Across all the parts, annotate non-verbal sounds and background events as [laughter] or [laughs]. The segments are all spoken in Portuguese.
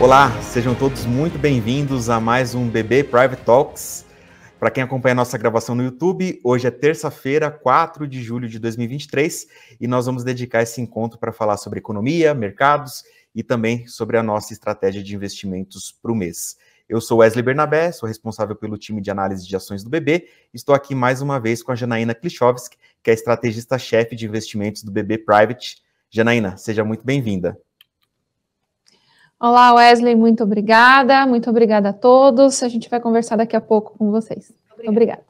Olá, sejam todos muito bem-vindos a mais um BB Private Talks. Para quem acompanha a nossa gravação no YouTube, hoje é terça-feira, 4 de julho de 2023, e nós vamos dedicar esse encontro para falar sobre economia, mercados e também sobre a nossa estratégia de investimentos para o mês. Eu sou Wesley Bernabé, sou responsável pelo time de análise de ações do BB. Estou aqui mais uma vez com a Janaína Klichowski, que é estrategista-chefe de investimentos do BB Private. Janaína, seja muito bem-vinda. Olá, Wesley, muito obrigada. Muito obrigada a todos. A gente vai conversar daqui a pouco com vocês. Obrigada.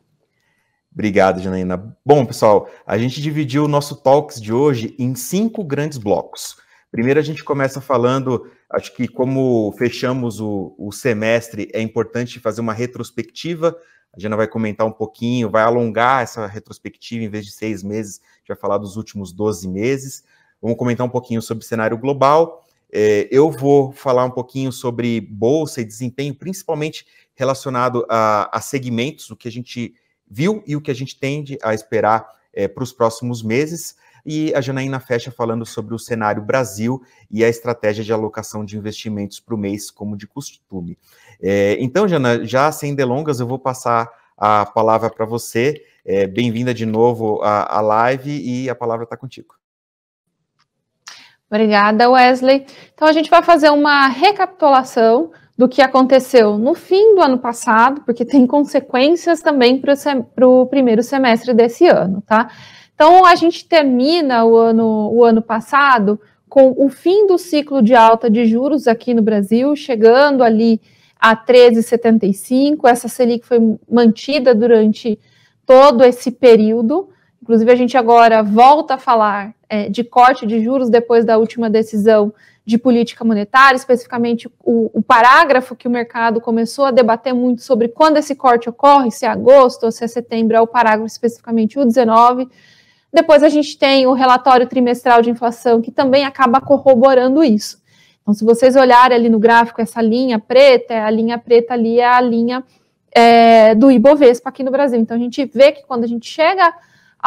Obrigado, Janaína. Bom, pessoal, a gente dividiu o nosso Talks de hoje em cinco grandes blocos. Primeiro, a gente começa falando, acho que como fechamos o, o semestre, é importante fazer uma retrospectiva. A Jana vai comentar um pouquinho, vai alongar essa retrospectiva, em vez de seis meses, a gente vai falar dos últimos 12 meses. Vamos comentar um pouquinho sobre o cenário global. É, eu vou falar um pouquinho sobre bolsa e desempenho, principalmente relacionado a, a, segmentos, o que a gente viu e o que a gente tende a esperar é, para os próximos meses. E a Janaína fecha falando sobre o cenário Brasil e a estratégia de alocação de investimentos para o mês, como de costume. É, então, Jana, já sem delongas, eu vou passar a palavra para você. É, bem-vinda de novo à, à live e a palavra está contigo. Obrigada, Wesley. Então a gente vai fazer uma recapitulação do que aconteceu no fim do ano passado, porque tem consequências também para o sem primeiro semestre desse ano, tá? Então a gente termina o ano, o ano passado com o fim do ciclo de alta de juros aqui no Brasil, chegando ali a 13,75. Essa Selic foi mantida durante todo esse período. Inclusive, a gente agora volta a falar é, de corte de juros depois da última decisão de política monetária, especificamente o, o, parágrafo que o mercado começou a debater muito sobre quando esse corte ocorre, se é agosto ou se é setembro, é o parágrafo especificamente o 19. Depois a gente tem o relatório trimestral de inflação, que também acaba corroborando isso. Então, se vocês olharem ali no gráfico, essa linha preta, é a linha preta ali é a linha é, do Ibovespa aqui no Brasil. Então, a gente vê que quando a gente chega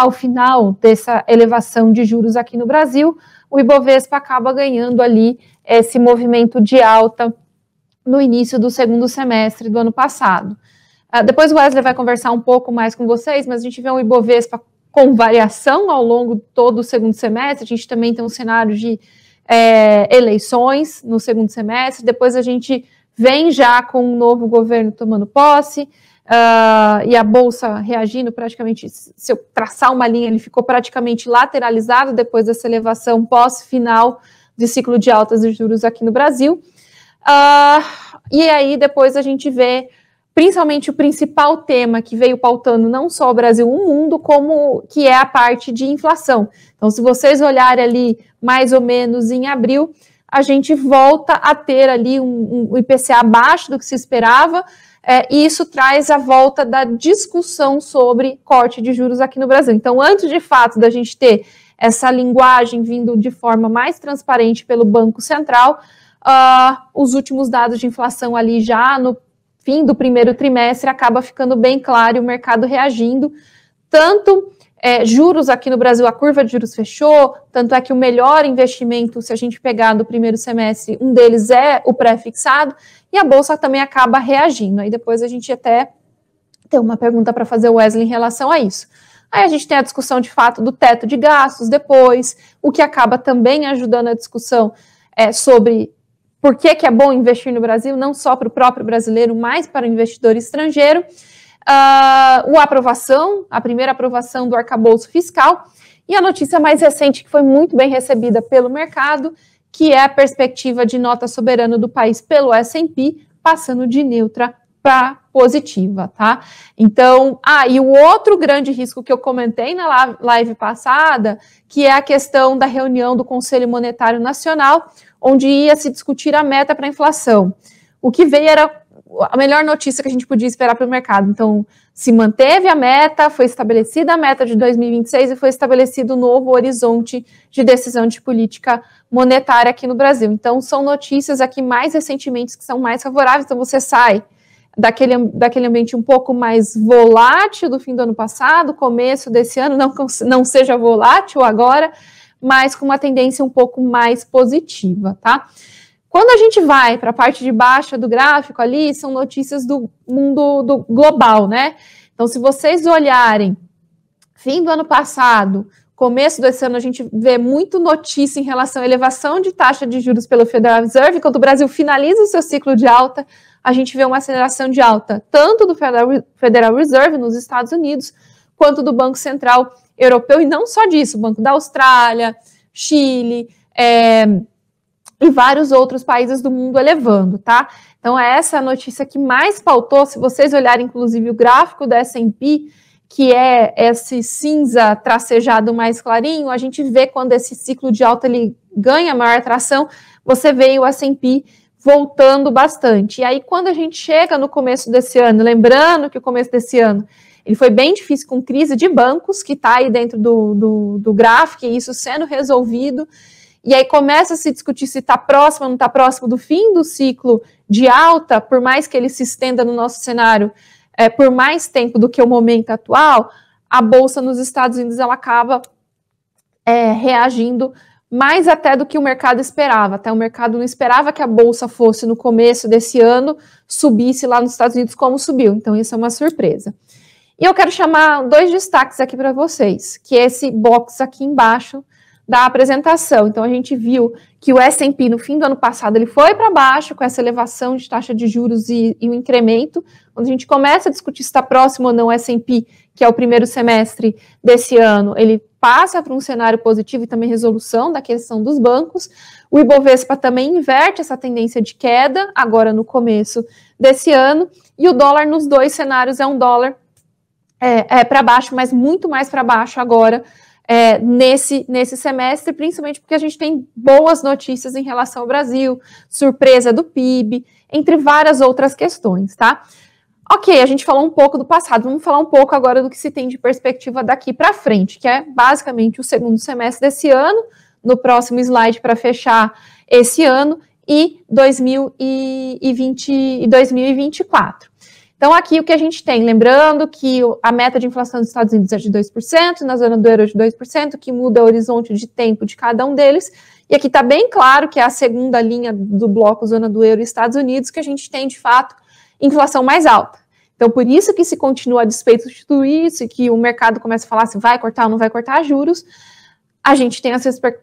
ao final dessa elevação de juros aqui no Brasil, o Ibovespa acaba ganhando ali esse movimento de alta no início do segundo semestre do ano passado. Uh, depois o Wesley vai conversar um pouco mais com vocês, mas a gente vê um Ibovespa com variação ao longo de todo o segundo semestre, a gente também tem um cenário de é, eleições no segundo semestre, depois a gente vem já com um novo governo tomando posse, uh, e a bolsa reagindo praticamente. Se eu traçar uma linha, ele ficou praticamente lateralizado depois dessa elevação pós-final de ciclo de altas de juros aqui no Brasil. Uh, e aí depois a gente vê principalmente o principal tema que veio pautando não só o Brasil, o mundo, como que é a parte de inflação. Então, se vocês olharem ali mais ou menos em abril, a gente volta a ter ali um, um IPCA abaixo do que se esperava, é, e isso traz a volta da discussão sobre corte de juros aqui no Brasil. Então, antes de fato da gente ter essa linguagem vindo de forma mais transparente pelo Banco Central, uh, os últimos dados de inflação ali já no fim do primeiro trimestre acaba ficando bem claro e o mercado reagindo tanto é, juros aqui no Brasil, a curva de juros fechou, tanto é que o melhor investimento, se a gente pegar do primeiro semestre, um deles é o pré-fixado, e a Bolsa também acaba reagindo. Aí depois a gente até tem uma pergunta para fazer o Wesley em relação a isso. Aí a gente tem a discussão de fato do teto de gastos depois, o que acaba também ajudando a discussão é, sobre por que, que é bom investir no Brasil, não só para o próprio brasileiro, mas para o investidor estrangeiro uh, ah, a aprovação, a primeira aprovação do arcabouço fiscal, e a notícia mais recente, que foi muito bem recebida pelo mercado, que é a perspectiva de nota soberana do país pelo S&P, passando de neutra para positiva, tá? Então, ah, e o outro grande risco que eu comentei na live passada, que é a questão da reunião do Conselho Monetário Nacional, onde ia se discutir a meta para a inflação. O que veio era a melhor notícia que a gente podia esperar para o mercado. Então, se manteve a meta, foi estabelecida a meta de 2026 e foi estabelecido um novo horizonte de decisão de política monetária aqui no Brasil. Então, são notícias aqui mais recentemente que são mais favoráveis. Então, você sai daquele, daquele ambiente um pouco mais volátil do fim do ano passado, começo desse ano, não, não seja volátil agora, mas com uma tendência um pouco mais positiva, tá? Quando a gente vai para a parte de baixo do gráfico ali, são notícias do mundo do global, né? Então, se vocês olharem fim do ano passado, começo desse ano, a gente vê muito notícia em relação à elevação de taxa de juros pelo Federal Reserve. Quando o Brasil finaliza o seu ciclo de alta, a gente vê uma aceleração de alta tanto do Federal Reserve nos Estados Unidos, quanto do Banco Central Europeu, e não só disso, Banco da Austrália, Chile, é, e vários outros países do mundo elevando, tá? Então é essa a notícia que mais pautou, se vocês olharem inclusive o gráfico da S&P, que é esse cinza tracejado mais clarinho, a gente vê quando esse ciclo de alta ele ganha maior atração, você vê o S&P voltando bastante. E aí quando a gente chega no começo desse ano, lembrando que o começo desse ano ele foi bem difícil com crise de bancos, que está aí dentro do, do, do gráfico, e isso sendo resolvido, e aí começa a se discutir se está próximo ou não está próximo do fim do ciclo de alta, por mais que ele se estenda no nosso cenário é, por mais tempo do que o momento atual, a bolsa nos Estados Unidos ela acaba é, reagindo mais até do que o mercado esperava. Até tá? o mercado não esperava que a bolsa fosse no começo desse ano subisse lá nos Estados Unidos como subiu. Então isso é uma surpresa. E eu quero chamar dois destaques aqui para vocês, que é esse box aqui embaixo da apresentação. Então a gente viu que o S&P no fim do ano passado ele foi para baixo com essa elevação de taxa de juros e, e, o incremento. Quando a gente começa a discutir se está próximo ou não o S&P, que é o primeiro semestre desse ano, ele passa para um cenário positivo e também resolução da questão dos bancos. O Ibovespa também inverte essa tendência de queda agora no começo desse ano e o dólar nos dois cenários é um dólar é, é para baixo, mas muito mais para baixo agora é, nesse, nesse semestre, principalmente porque a gente tem boas notícias em relação ao Brasil, surpresa do PIB, entre várias outras questões, tá? Ok, a gente falou um pouco do passado, vamos falar um pouco agora do que se tem de perspectiva daqui para frente, que é basicamente o segundo semestre desse ano, no próximo slide para fechar esse ano e 2020 e 2024. Então, aqui o que a gente tem, lembrando que a meta de inflação dos Estados Unidos é de 2%, na zona do euro é de 2%, que muda o horizonte de tempo de cada um deles. E aqui está bem claro que é a segunda linha do bloco zona do euro e Estados Unidos que a gente tem, de fato, inflação mais alta. Então, por isso que se continua a despeito de tudo isso, que o mercado começa a falar se vai cortar ou não vai cortar juros, a gente tem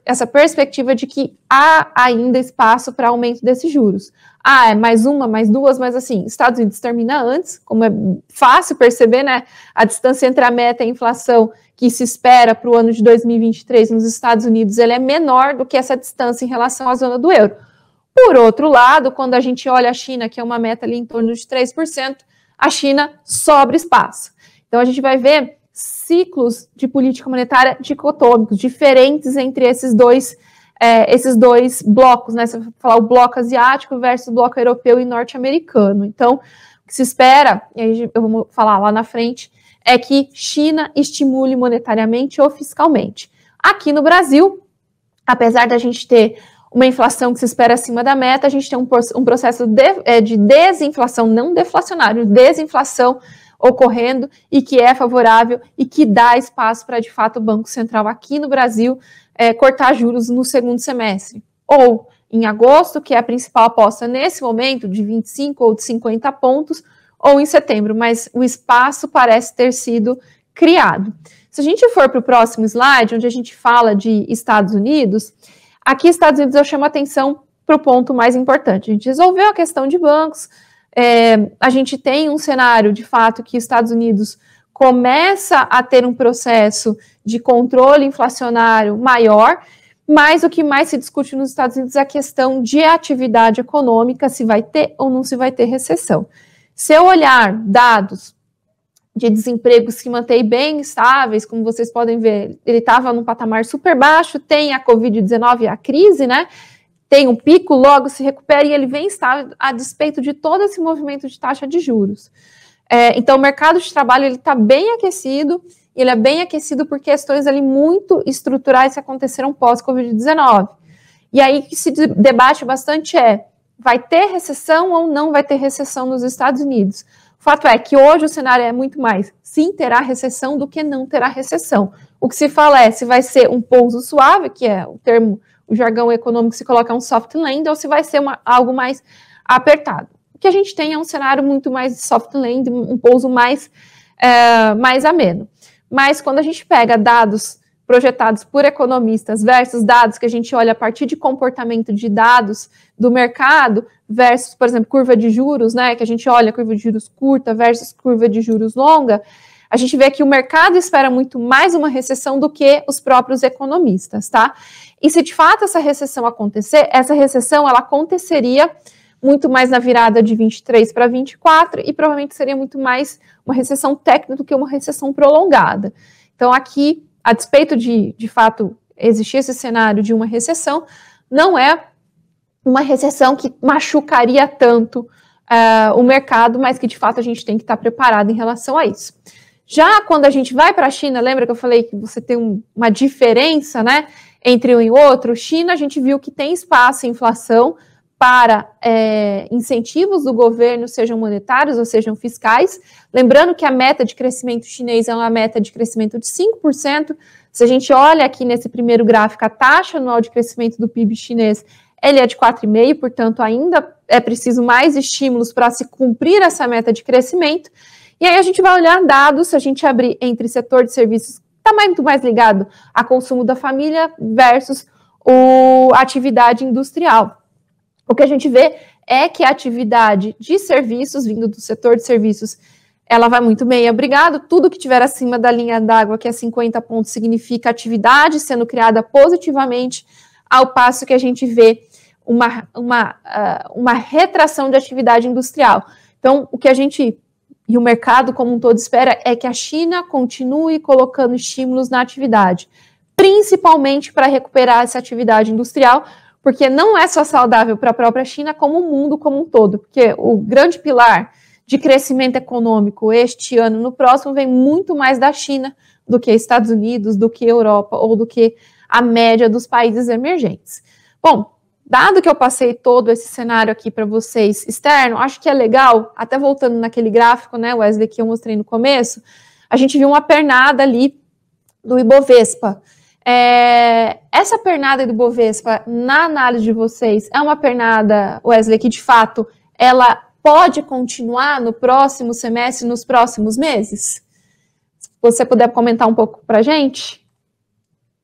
essa perspectiva de que há ainda espaço para aumento desses juros. Ah, é mais uma, mais duas, mas assim, Estados Unidos termina antes, como é fácil perceber, né? A distância entre a meta e a inflação que se espera para o ano de 2023 nos Estados Unidos, ela é menor do que essa distância em relação à zona do euro. Por outro lado, quando a gente olha a China, que é uma meta ali em torno de 3%, a China sobra espaço. Então a gente vai ver ciclos de política monetária dicotômicos, diferentes entre esses dois, é, esses dois blocos, né? Se falar o bloco asiático versus o bloco europeu e norte-americano. Então, o que se espera, e aí eu vou falar lá na frente, é que China estimule monetariamente ou fiscalmente. Aqui no Brasil, apesar da gente ter uma inflação que se espera acima da meta, a gente tem um, um processo de, é, de desinflação, não deflacionário, desinflação ocorrendo e que é favorável e que dá espaço para, de fato, o Banco Central aqui no Brasil é, cortar juros no segundo semestre. Ou em agosto, que é a principal aposta nesse momento, de 25 ou de 50 pontos, ou em setembro, mas o espaço parece ter sido criado. Se a gente for para o próximo slide, onde a gente fala de Estados Unidos, aqui Estados Unidos eu chamo atenção para o ponto mais importante. A gente resolveu a questão de bancos, é, a gente tem um cenário de fato que Estados Unidos começa a ter um processo de controle inflacionário maior, mas o que mais se discute nos Estados Unidos é a questão de atividade econômica, se vai ter ou não se vai ter recessão. Se eu olhar dados de desemprego se mantém bem estáveis, como vocês podem ver, ele estava num patamar super baixo, tem a Covid-19 a crise, né? tem um pico, logo se recupera e ele vem estar a despeito de todo esse movimento de taxa de juros. É, então, o mercado de trabalho ele está bem aquecido, ele é bem aquecido por questões ali muito estruturais que aconteceram pós-Covid-19. E aí que se debate bastante é, vai ter recessão ou não vai ter recessão nos Estados Unidos? O fato é que hoje o cenário é muito mais sim terá recessão do que não terá recessão. O que se fala é se vai ser um pouso suave, que é o termo o jargão econômico se coloca um soft land ou se vai ser uma, algo mais apertado. O que a gente tem é um cenário muito mais soft land, um pouso mais, é, mais ameno. Mas quando a gente pega dados projetados por economistas versus dados que a gente olha a partir de comportamento de dados do mercado versus, por exemplo, curva de juros, né, que a gente olha curva de juros curta versus curva de juros longa, a gente vê que o mercado espera muito mais uma recessão do que os próprios economistas, tá? E se de fato essa recessão acontecer, essa recessão ela aconteceria muito mais na virada de 23 para 24 e provavelmente seria muito mais uma recessão técnica do que uma recessão prolongada. Então aqui, a despeito de de fato existir esse cenário de uma recessão, não é uma recessão que machucaria tanto uh, o mercado, mas que de fato a gente tem que estar preparado em relação a isso. Já quando a gente vai para a China, lembra que eu falei que você tem um, uma diferença, né, entre um e outro? China, a gente viu que tem espaço em inflação para é, incentivos do governo, sejam monetários ou sejam fiscais. Lembrando que a meta de crescimento chinês é uma meta de crescimento de 5%. Se a gente olha aqui nesse primeiro gráfico, a taxa anual de crescimento do PIB chinês ele é de 4,5%, portanto, ainda é preciso mais estímulos para se cumprir essa meta de crescimento. E aí a gente vai olhar dados, se a gente abrir entre setor de serviços, está muito mais ligado a consumo da família versus o atividade industrial. O que a gente vê é que a atividade de serviços, vindo do setor de serviços, ela vai muito bem, obrigado. Tudo que tiver acima da linha d'água, que é 50 pontos, significa atividade sendo criada positivamente, ao passo que a gente vê uma, uma, ah, uma retração de atividade industrial. Então, o que a gente e o mercado como um todo espera é que a China continue colocando estímulos na atividade, principalmente para recuperar essa atividade industrial, porque não é só saudável para a própria China, como o mundo como um todo, porque o grande pilar de crescimento econômico este ano, no próximo, vem muito mais da China do que Estados Unidos, do que Europa ou do que a média dos países emergentes. Bom, Dado que eu passei todo esse cenário aqui para vocês externo, acho que é legal, até voltando naquele gráfico, né, Wesley, que eu mostrei no começo, a gente viu uma pernada ali do Ibovespa. É, essa pernada do Ibovespa, na análise de vocês, é uma pernada, Wesley, que de fato ela pode continuar no próximo semestre, nos próximos meses? Se você puder comentar um pouco para a gente?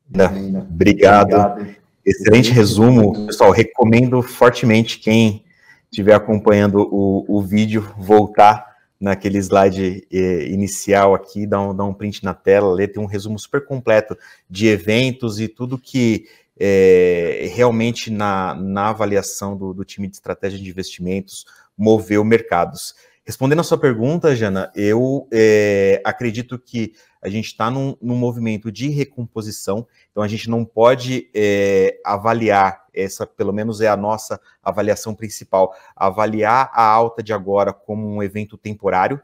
Obrigado. Obrigado. Excelente resumo. Pessoal, recomendo fortemente quem estiver acompanhando o, o vídeo voltar naquele slide eh, inicial aqui, dar um, dar um print na tela, ler tem um resumo super completo de eventos e tudo que eh, realmente na, na avaliação do, do time de estratégia de investimentos moveu mercados. Respondendo a sua pergunta, Jana, eu é, acredito que a gente está num, num, movimento de recomposição, então a gente não pode é, avaliar, essa pelo menos é a nossa avaliação principal, avaliar a alta de agora como um evento temporário.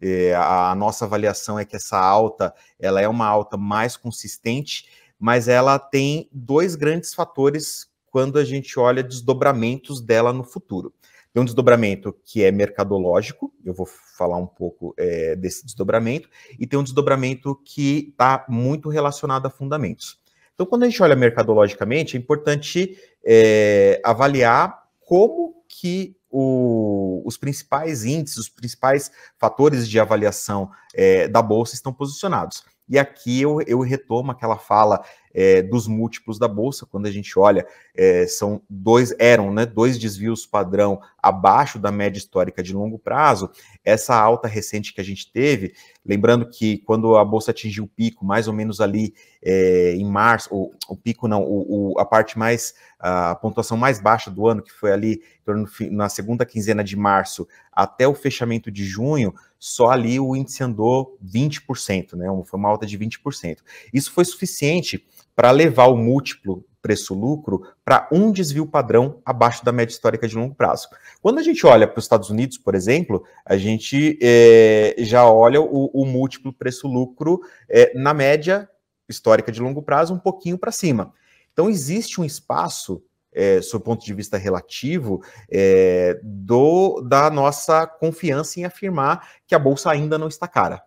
É, a nossa avaliação é que essa alta ela é uma alta mais consistente, mas ela tem dois grandes fatores quando a gente olha desdobramentos dela no futuro. Tem um desdobramento que é mercadológico, eu vou falar um pouco é, desse desdobramento, e tem um desdobramento que está muito relacionado a fundamentos. Então, quando a gente olha mercadologicamente, é importante é, avaliar como que o, os principais índices, os principais fatores de avaliação é, da Bolsa estão posicionados. E aqui eu, eu retomo aquela fala é, dos múltiplos da bolsa. Quando a gente olha, é, são dois eram né, dois desvios padrão abaixo da média histórica de longo prazo. Essa alta recente que a gente teve, lembrando que quando a bolsa atingiu o pico, mais ou menos ali é, em março, o, o pico não, o, o, a parte mais a pontuação mais baixa do ano, que foi ali na segunda quinzena de março até o fechamento de junho, só ali o índice andou 20%, né? Foi uma alta de 20%. Isso foi suficiente para levar o múltiplo preço-lucro para um desvio padrão abaixo da média histórica de longo prazo. Quando a gente olha para os Estados Unidos, por exemplo, a gente é, já olha o, o múltiplo preço-lucro é, na média histórica de longo prazo um pouquinho para cima. Então existe um espaço é, sob o ponto de vista relativo, é, do da nossa confiança em afirmar que a bolsa ainda não está cara.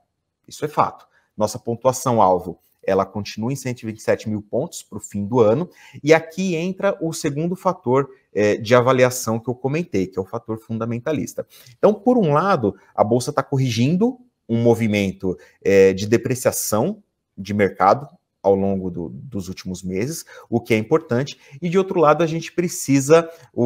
Isso é fato. Nossa pontuação alvo ela continua em 127 mil pontos para o fim do ano. E aqui entra o segundo fator é, de avaliação que eu comentei, que é o fator fundamentalista. Então, por um lado, a bolsa está corrigindo um movimento é, de depreciação de mercado ao longo do, dos últimos meses, o que é importante, e de outro lado, a gente precisa, o,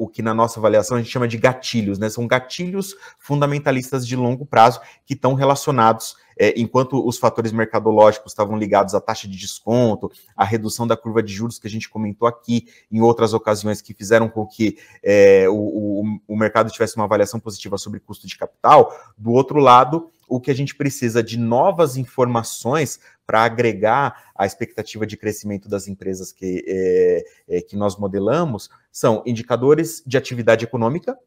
o, o, que na nossa avaliação a gente chama de gatilhos, né? São gatilhos fundamentalistas de longo prazo que estão relacionados. É, enquanto os fatores mercadológicos estavam ligados à taxa de desconto, à redução da curva de juros que a gente comentou aqui em outras ocasiões que fizeram com que é, o, o mercado tivesse uma avaliação positiva sobre custo de capital, do outro lado, o que a gente precisa de novas informações para agregar a expectativa de crescimento das empresas que, é, é, que nós modelamos são indicadores de atividade econômica,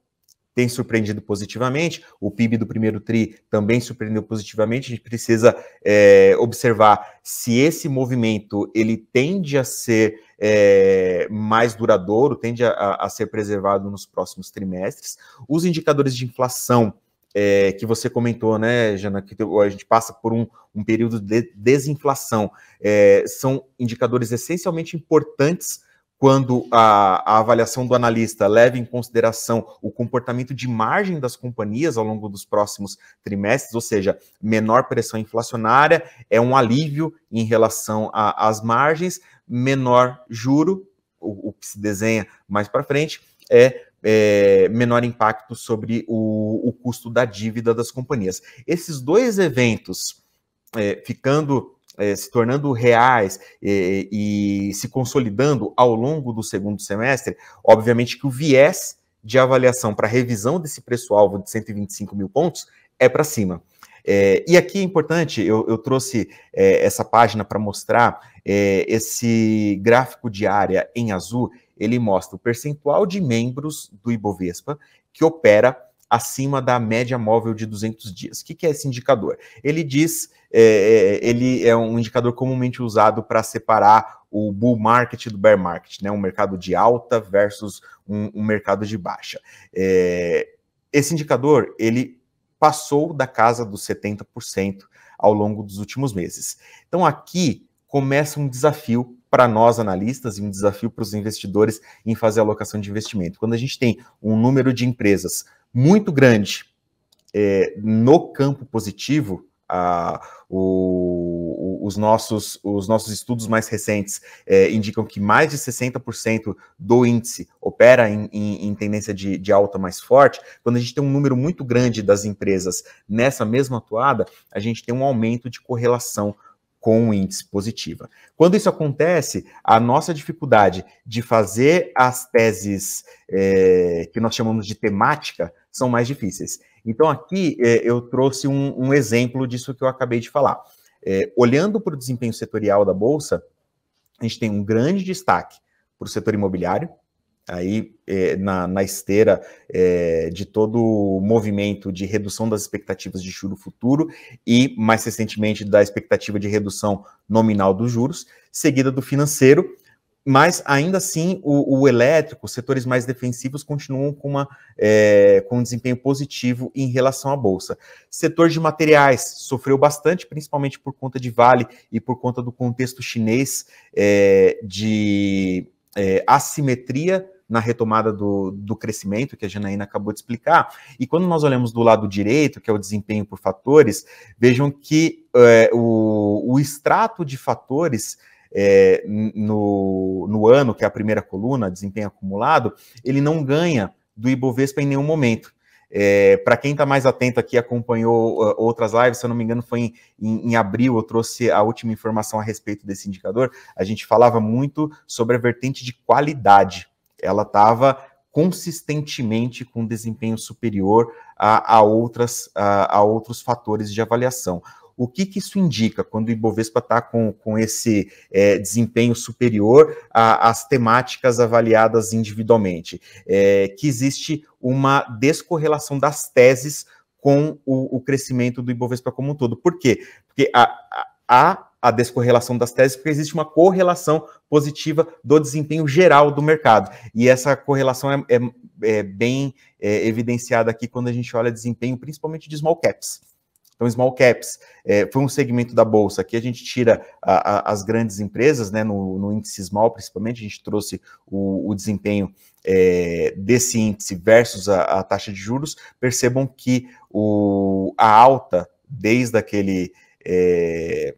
tem surpreendido positivamente, o PIB do primeiro TRI também surpreendeu positivamente, a gente precisa é, observar se esse movimento ele tende a ser é, mais duradouro, tende a, a ser preservado nos próximos trimestres. Os indicadores de inflação, é, que você comentou, né, Jana, que a gente passa por um, um período de desinflação. É, são indicadores essencialmente importantes quando a, a, avaliação do analista leva em consideração o comportamento de margem das companhias ao longo dos próximos trimestres, ou seja, menor pressão inflacionária, é um alívio em relação às margens, menor juro, o, o que se desenha mais para frente, é é, menor impacto sobre o, o, custo da dívida das companhias. Esses dois eventos é, ficando. É, se tornando reais é, e se consolidando ao longo do segundo semestre, obviamente que o viés de avaliação para revisão desse preço-alvo de 125 mil pontos é para cima. É, e aqui é importante, eu, eu trouxe é, essa página para mostrar é, esse gráfico de área em azul, ele mostra o percentual de membros do Ibovespa que opera acima da média móvel de 200 dias. O que, é esse indicador? Ele diz, é, é, ele é um indicador comumente usado para separar o bull market do bear market, né? um mercado de alta versus um, um mercado de baixa. É, esse indicador, ele passou da casa dos 70% ao longo dos últimos meses. Então aqui começa um desafio para nós analistas e um desafio para os investidores em fazer alocação de investimento. Quando a gente tem um número de empresas muito grande é, no campo positivo, a, o, os, nossos, os nossos estudos mais recentes é, indicam que mais de 60% do índice opera em, em, em tendência de, de, alta mais forte. Quando a gente tem um número muito grande das empresas nessa mesma atuada, a gente tem um aumento de correlação com índice positiva. Quando isso acontece, a nossa dificuldade de fazer as teses é, que nós chamamos de temática são mais difíceis. Então, aqui é, eu trouxe um, um, exemplo disso que eu acabei de falar. É, olhando para o desempenho setorial da Bolsa, a gente tem um grande destaque para o setor imobiliário, aí eh, na, na, esteira eh, de todo o movimento de redução das expectativas de juro futuro e, mais recentemente, da expectativa de redução nominal dos juros, seguida do financeiro, mas ainda assim o, o elétrico, os setores mais defensivos continuam com, uma, eh, com um desempenho positivo em relação à Bolsa. Setor de materiais sofreu bastante, principalmente por conta de Vale e por conta do contexto chinês de assimetria na retomada do, do crescimento, que a Janaína acabou de explicar. E quando nós olhamos do lado direito, que é o desempenho por fatores, vejam que é, o, o extrato de fatores é, no, no ano, que é a primeira coluna, desempenho acumulado, ele não ganha do Ibovespa em nenhum momento. É, eh, para quem está mais atento aqui, acompanhou uh, outras lives, se eu não me engano, foi em, em, em, abril, eu trouxe a última informação a respeito desse indicador. A gente falava muito sobre a vertente de qualidade ela estava consistentemente com desempenho superior a, a outras, a, a, outros fatores de avaliação. O que, que isso indica quando o Ibovespa está com, com esse é, desempenho superior às temáticas avaliadas individualmente? É, que existe uma descorrelação das teses com o, o, crescimento do Ibovespa como um todo. Por quê? Porque a, a a descorrelação das teses, porque existe uma correlação positiva do desempenho geral do mercado. E essa correlação é, é, é bem é, evidenciada aqui quando a gente olha desempenho, principalmente de small caps. Então, small caps é, foi um segmento da bolsa que a gente tira a, a, as grandes empresas, né, no, no, índice small, principalmente, a gente trouxe o, o desempenho é, desse índice versus a, a, taxa de juros. Percebam que o, a alta desde aquele é,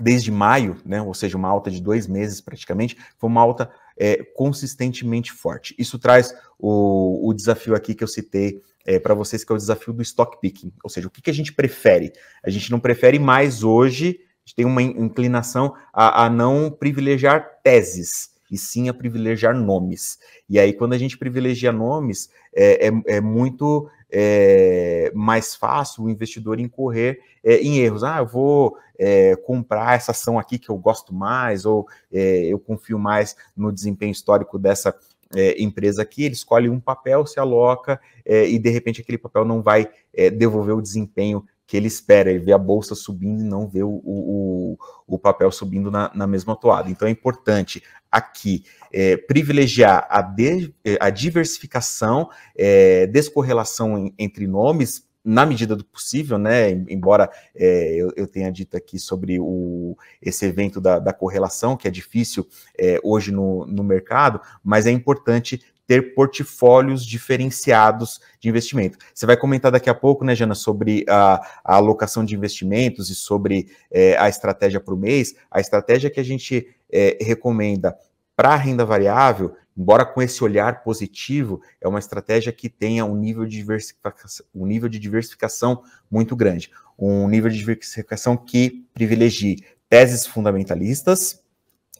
desde maio, né, ou seja, uma alta de dois meses praticamente, foi uma alta é, consistentemente forte. Isso traz o, o desafio aqui que eu citei é, para vocês, que é o desafio do stock picking, ou seja, o que, que a gente prefere? A gente não prefere mais hoje, a gente tem uma inclinação a, a não privilegiar teses, e sim a privilegiar nomes. E aí, quando a gente privilegia nomes, é, é, é muito é, mais fácil o investidor incorrer é, em erros. Ah, eu vou é, comprar essa ação aqui que eu gosto mais, ou é, eu confio mais no desempenho histórico dessa é, empresa aqui, ele escolhe um papel, se aloca é, e de repente aquele papel não vai é, devolver o desempenho que ele espera, ele vê a bolsa subindo e não vê o, o, o papel subindo na, na, mesma toada. Então é importante aqui é, privilegiar a, de, é, a diversificação, é, descorrelação em, entre nomes, na medida do possível, né? Embora é, eu, eu, tenha dito aqui sobre o, esse evento da, da correlação, que é difícil é, hoje no, no mercado, mas é importante ter portfólios diferenciados de investimento. Você vai comentar daqui a pouco, né, Jana, sobre a, a alocação de investimentos e sobre é, a estratégia para o mês. A estratégia que a gente é, recomenda para a renda variável embora com esse olhar positivo, é uma estratégia que tenha um nível de diversificação, um nível de diversificação muito grande, um nível de diversificação que privilegie teses fundamentalistas,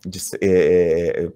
de, é, é,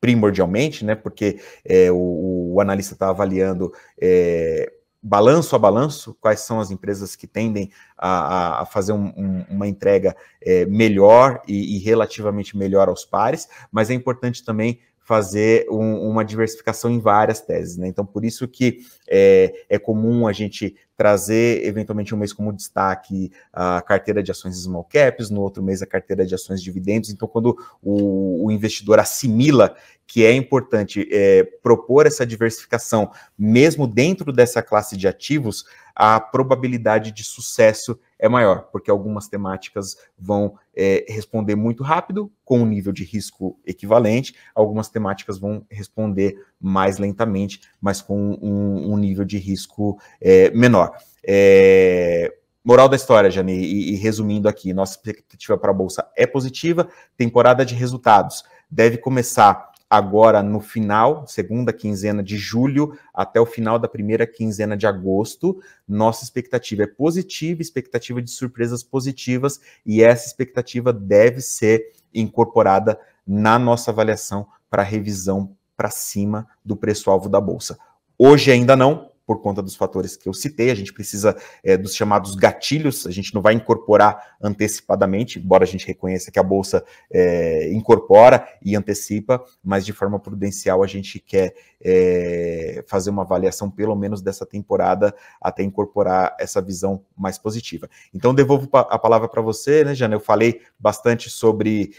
primordialmente, né, porque é, o, o, analista está avaliando é, balanço a balanço, quais são as empresas que tendem a, a fazer um, um, uma entrega é, melhor e, e, relativamente melhor aos pares, mas é importante também fazer um, uma diversificação em várias teses, né? Então, por isso que é, é, comum a gente trazer, eventualmente, um mês como destaque a carteira de ações small caps, no outro mês a carteira de ações dividendos. Então, quando o, o investidor assimila que é importante é, propor essa diversificação, mesmo dentro dessa classe de ativos, a probabilidade de sucesso é maior, porque algumas temáticas vão é, responder muito rápido, com um nível de risco equivalente, algumas temáticas vão responder mais lentamente, mas com um, um nível de risco é, menor. É, moral da história, Jane, e, e resumindo aqui, nossa expectativa para a Bolsa é positiva, temporada de resultados deve começar agora no final, segunda quinzena de julho, até o final da primeira quinzena de agosto. Nossa expectativa é positiva, expectativa de surpresas positivas, e essa expectativa deve ser incorporada na nossa avaliação para revisão para cima do preço-alvo da Bolsa. Hoje ainda não, por conta dos fatores que eu citei. A gente precisa é, dos chamados gatilhos, a gente não vai incorporar antecipadamente, embora a gente reconheça que a Bolsa é, incorpora e antecipa, mas de forma prudencial a gente quer é, fazer uma avaliação, pelo menos dessa temporada, até incorporar essa visão mais positiva. Então, devolvo a palavra para você, né, Jana? Eu falei bastante sobre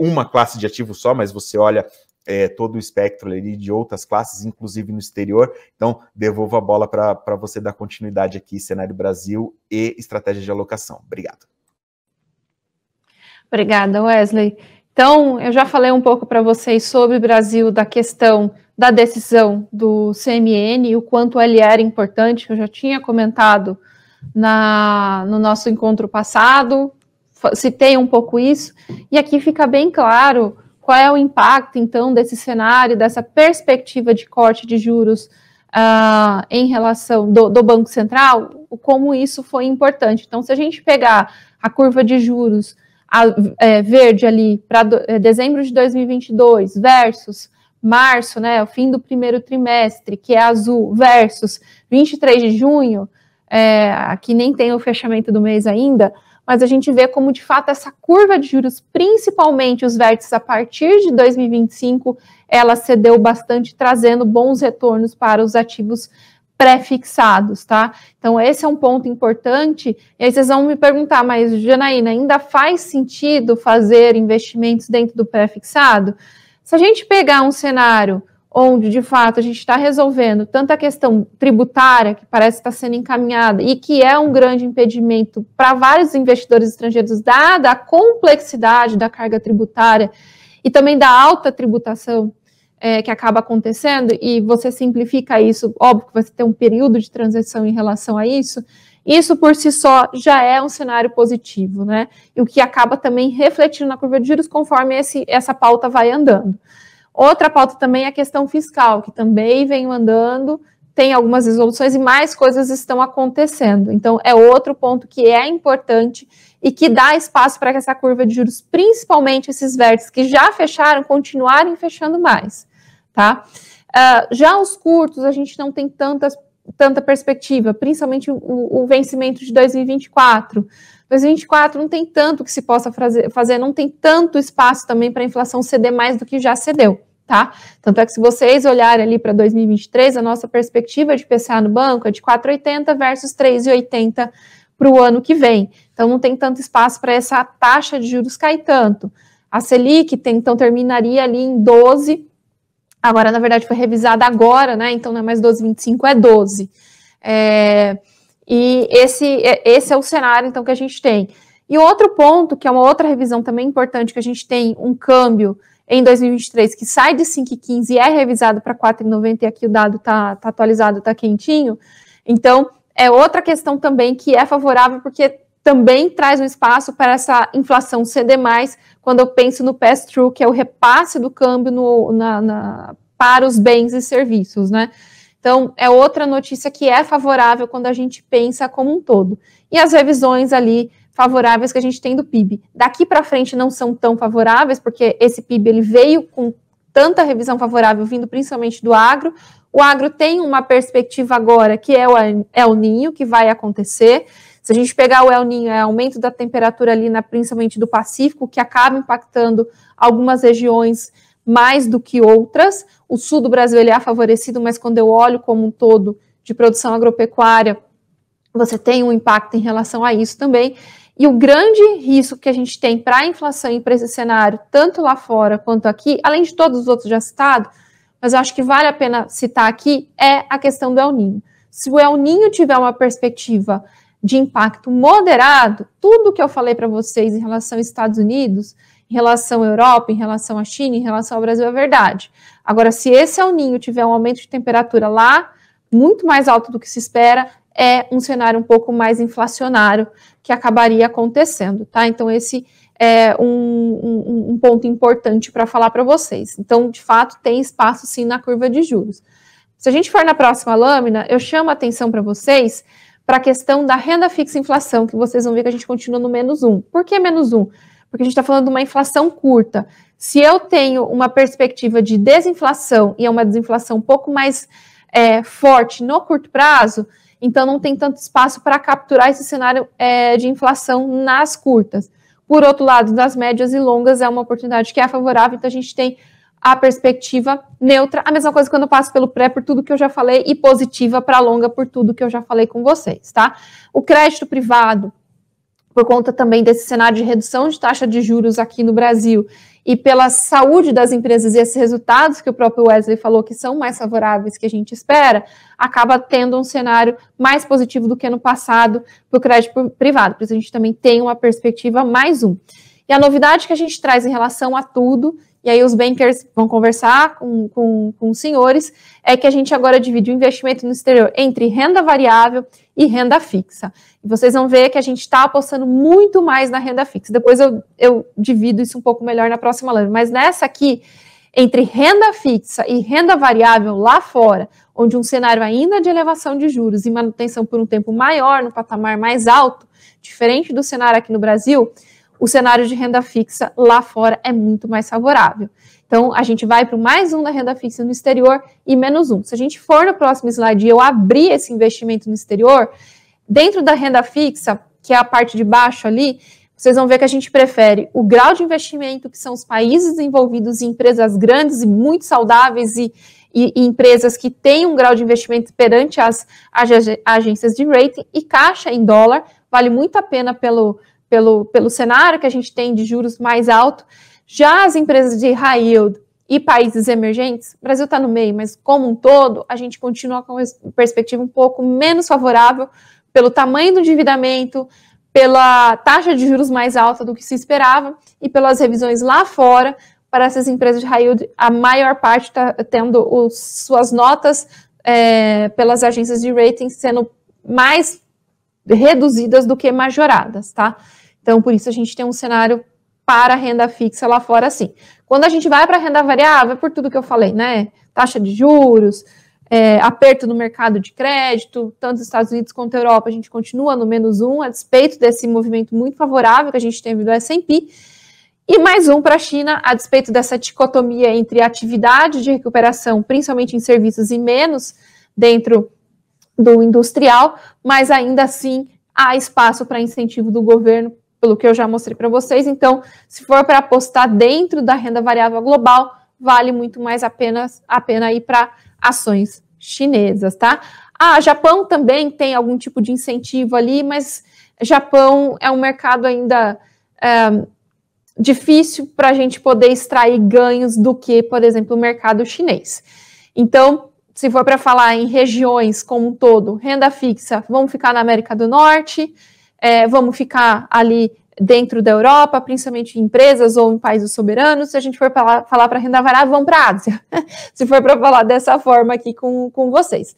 uma classe de ativo só, mas você olha é, todo o espectro ali de outras classes, inclusive no exterior. Então, devolvo a bola para você dar continuidade aqui, cenário Brasil e estratégia de alocação. Obrigado. Obrigada, Wesley. Então, eu já falei um pouco para vocês sobre o Brasil, da questão da decisão do CMN, o quanto ele era importante, eu já tinha comentado na, no nosso encontro passado, citei um pouco isso, e aqui fica bem claro qual é o impacto, então, desse cenário, dessa perspectiva de corte de juros uh, em relação do, do Banco Central? Como isso foi importante? Então, se a gente pegar a curva de juros a, é, verde ali para é, dezembro de 2022 versus março, né, o fim do primeiro trimestre, que é azul, versus 23 de junho, é, aqui nem tem o fechamento do mês ainda, mas a gente vê como de fato essa curva de juros, principalmente os vértices a partir de 2025, ela cedeu bastante, trazendo bons retornos para os ativos pré-fixados, tá? Então, esse é um ponto importante. E aí vocês vão me perguntar, mas Janaína, ainda faz sentido fazer investimentos dentro do pré-fixado? Se a gente pegar um cenário onde de fato a gente está resolvendo tanta questão tributária que parece estar sendo encaminhada e que é um grande impedimento para vários investidores estrangeiros, dada a complexidade da carga tributária e também da alta tributação é, que acaba acontecendo, e você simplifica isso, óbvio que você tem um período de transição em relação a isso. Isso por si só já é um cenário positivo, né? E o que acaba também refletindo na curva de juros conforme esse, essa pauta vai andando. Outra pauta também é a questão fiscal, que também vem andando, tem algumas resoluções e mais coisas estão acontecendo. Então, é outro ponto que é importante e que dá espaço para que essa curva de juros, principalmente esses vértices que já fecharam, continuarem fechando mais, tá? Uh, já os curtos, a gente não tem tantas tanta perspectiva, principalmente o, o vencimento de 2024. 2024 não tem tanto que se possa fazer, não tem tanto espaço também para a inflação ceder mais do que já cedeu. Tá? Tanto é que se vocês olharem ali para 2023, a nossa perspectiva de PCA no banco é de 4,80 versus 3,80 para o ano que vem. Então não tem tanto espaço para essa taxa de juros cair tanto. A Selic tem, então terminaria ali em 12 Agora, na verdade, foi revisada agora, né? Então não é mais 12,25, é 12. É, e esse, é, esse é o cenário, então, que a gente tem. E outro ponto, que é uma outra revisão também importante, que a gente tem um câmbio em 2023 que sai de 5,15 e é revisado para 4,90, e aqui o dado está tá atualizado, está quentinho. Então, é outra questão também que é favorável, porque também traz um espaço para essa inflação ceder mais quando eu penso no pass-through, que é o repasse do câmbio no, na, na, para os bens e serviços, né? Então, é outra notícia que é favorável quando a gente pensa como um todo. E as revisões ali favoráveis que a gente tem do PIB. Daqui para frente não são tão favoráveis, porque esse PIB ele veio com tanta revisão favorável vindo principalmente do agro. O agro tem uma perspectiva agora que é o El é Ninho, que vai acontecer. Se a gente pegar o El Ninho, é aumento da temperatura ali, na, principalmente do Pacífico, que acaba impactando algumas regiões mais do que outras. O sul do Brasil ele é favorecido, mas quando eu olho como um todo de produção agropecuária, você tem um impacto em relação a isso também. E o grande risco que a gente tem para a inflação e para esse cenário, tanto lá fora quanto aqui, além de todos os outros já citados, mas eu acho que vale a pena citar aqui, é a questão do El Ninho. Se o El Ninho tiver uma perspectiva de impacto moderado, tudo que eu falei para vocês em relação aos Estados Unidos, em relação à Europa, em relação à China, em relação ao Brasil, é verdade. Agora, se esse El Ninho tiver um aumento de temperatura lá, muito mais alto do que se espera, é um cenário um pouco mais inflacionário que acabaria acontecendo, tá? Então, esse é um, um, um ponto importante para falar para vocês. Então, de fato, tem espaço sim na curva de juros. Se a gente for na próxima lâmina, eu chamo a atenção para vocês para a questão da renda fixa e inflação, que vocês vão ver que a gente continua no menos um. Por que menos um? Porque a gente está falando de uma inflação curta. Se eu tenho uma perspectiva de desinflação e é uma desinflação um pouco mais é, forte no curto prazo, então não tem tanto espaço para capturar esse cenário é, de inflação nas curtas. Por outro lado, das médias e longas é uma oportunidade que é favorável, então a gente tem a perspectiva neutra, a mesma coisa quando eu passo pelo pré por tudo que eu já falei e positiva para longa por tudo que eu já falei com vocês, tá? O crédito privado, por conta também desse cenário de redução de taxa de juros aqui no Brasil e pela saúde das empresas e esses resultados que o próprio Wesley falou que são mais favoráveis que a gente espera, acaba tendo um cenário mais positivo do que no passado para o crédito privado. Por isso a gente também tem uma perspectiva mais um. E a novidade que a gente traz em relação a tudo e aí os bankers vão conversar com, com, com os senhores, é que a gente agora divide o investimento no exterior entre renda variável e renda fixa. E vocês vão ver que a gente está apostando muito mais na renda fixa. Depois eu, eu divido isso um pouco melhor na próxima live. Mas nessa aqui, entre renda fixa e renda variável lá fora, onde um cenário ainda de elevação de juros e manutenção por um tempo maior, no patamar mais alto, diferente do cenário aqui no Brasil, o cenário de renda fixa lá fora é muito mais favorável. Então, a gente vai para o mais um da renda fixa no exterior e menos um. Se a gente for no próximo slide e eu abrir esse investimento no exterior, dentro da renda fixa, que é a parte de baixo ali, vocês vão ver que a gente prefere o grau de investimento, que são os países envolvidos em empresas grandes e muito saudáveis e, e, e empresas que têm um grau de investimento perante as, as, as agências de rating, e caixa em dólar, vale muito a pena pelo pelo, pelo cenário que a gente tem de juros mais alto, já as empresas de high yield e países emergentes, o Brasil está no meio, mas como um todo, a gente continua com uma perspectiva um pouco menos favorável pelo tamanho do endividamento, pela taxa de juros mais alta do que se esperava e pelas revisões lá fora para essas empresas de high yield, a maior parte está tendo os, suas notas é, pelas agências de rating sendo mais reduzidas do que majoradas, tá? Então, por isso a gente tem um cenário para renda fixa lá fora, assim. Quando a gente vai para renda variável, é por tudo que eu falei, né? Taxa de juros, é, aperto no mercado de crédito, tanto os Estados Unidos quanto a Europa, a gente continua no menos um, a despeito desse movimento muito favorável que a gente teve do S&P, e mais um para a China, a despeito dessa dicotomia entre atividade de recuperação, principalmente em serviços e menos dentro do industrial, mas ainda assim há espaço para incentivo do governo pelo que eu já mostrei para vocês. Então, se for para apostar dentro da renda variável global, vale muito mais apenas a pena ir para ações chinesas, tá? Ah, Japão também tem algum tipo de incentivo ali, mas Japão é um mercado ainda é, difícil para a gente poder extrair ganhos do que, por exemplo, o mercado chinês. Então, se for para falar em regiões como um todo, renda fixa, vamos ficar na América do Norte, é, vamos ficar ali dentro da Europa, principalmente em empresas ou em países soberanos. Se a gente for falar, falar para renda variável, vamos para a Ásia. [laughs] Se for para falar dessa forma aqui com, com vocês.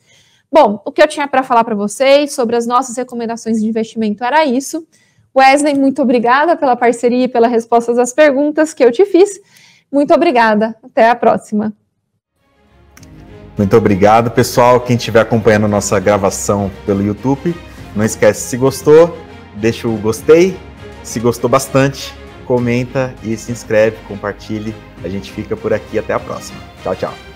Bom, o que eu tinha para falar para vocês sobre as nossas recomendações de investimento era isso. Wesley, muito obrigada pela parceria e pelas respostas às perguntas que eu te fiz. Muito obrigada. Até a próxima. Muito obrigado, pessoal. Quem estiver acompanhando nossa gravação pelo YouTube, não esquece se gostou, deixa o gostei, se gostou bastante, comenta e se inscreve, compartilhe. A gente fica por aqui até a próxima. Tchau, tchau.